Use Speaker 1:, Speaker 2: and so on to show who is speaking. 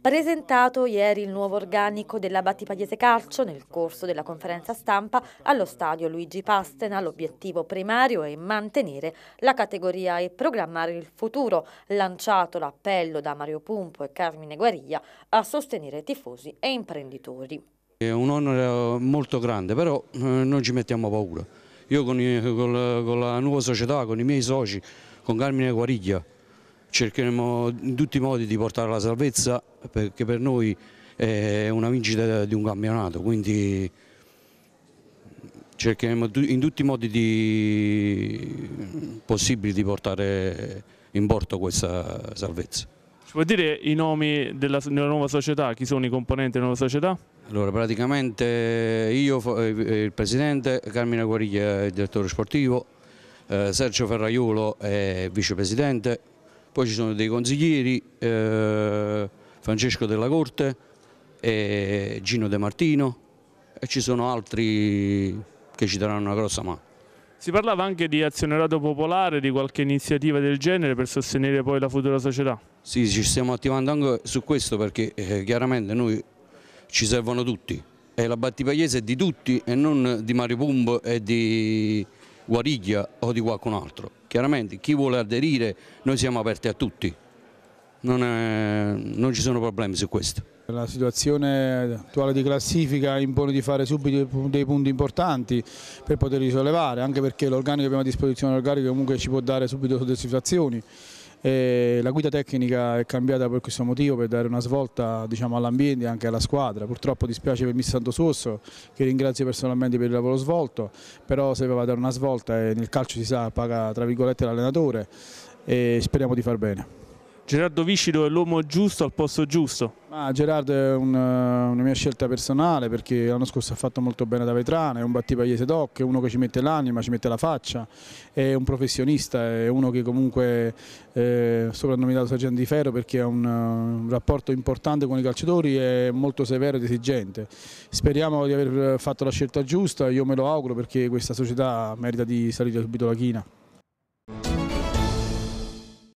Speaker 1: Presentato ieri il nuovo organico della Battipagliese Calcio nel corso della conferenza stampa allo stadio Luigi Pastena, l'obiettivo primario è mantenere la categoria e programmare il futuro, lanciato l'appello da Mario Pumpo e Carmine Guariglia a sostenere tifosi e imprenditori.
Speaker 2: È un onore molto grande, però eh, non ci mettiamo paura. Io con, con la nuova società, con i miei soci, con Carmine Guariglia, cercheremo in tutti i modi di portare la salvezza perché per noi è una vincita di un campionato, quindi cercheremo in tutti i modi di... possibili di portare in porto questa salvezza. Ci puoi dire i nomi della, della nuova società, chi sono i componenti della nuova società? Allora, praticamente io, eh, eh, il presidente, Carmine Guariglia, il direttore sportivo, eh, Sergio Ferraiolo è vicepresidente, poi ci sono dei consiglieri, eh, Francesco della Corte, eh, Gino De Martino e ci sono altri che ci daranno una grossa mano.
Speaker 3: Si parlava anche di azionerato
Speaker 2: popolare, di qualche iniziativa del genere per sostenere poi la futura società? Sì, ci stiamo attivando anche su questo perché eh, chiaramente noi ci servono tutti e la Battipagliese è di tutti e non di Mario Pumbo e di Guariglia o di qualcun altro chiaramente chi vuole aderire noi siamo aperti a tutti, non, è, non ci sono problemi su questo.
Speaker 3: La situazione attuale di classifica impone di fare subito dei punti importanti per poterli sollevare, anche perché l'organico che abbiamo a disposizione, l'organico comunque ci può dare subito soddisfazioni. E la guida tecnica è cambiata per questo motivo, per dare una svolta diciamo, all'ambiente e anche alla squadra. Purtroppo dispiace per il Missanto Sosso, che ringrazio personalmente per il lavoro svolto, però sapeva dare una svolta e nel calcio si sa paga l'allenatore e speriamo di far bene.
Speaker 2: Gerardo Viscido è l'uomo giusto al posto giusto?
Speaker 3: Ma Gerardo è una, eh, una mia scelta personale perché l'anno scorso ha fatto molto bene da vetrana, è un battipagliese doc, è uno che ci mette l'anima, ci mette la faccia, è un professionista, è uno che comunque è eh, soprannominato Sergente di Ferro perché ha un, eh, un rapporto importante con i calciatori, è molto severo ed esigente. Speriamo di aver fatto la scelta giusta, io me lo auguro perché questa società merita di salire subito la china.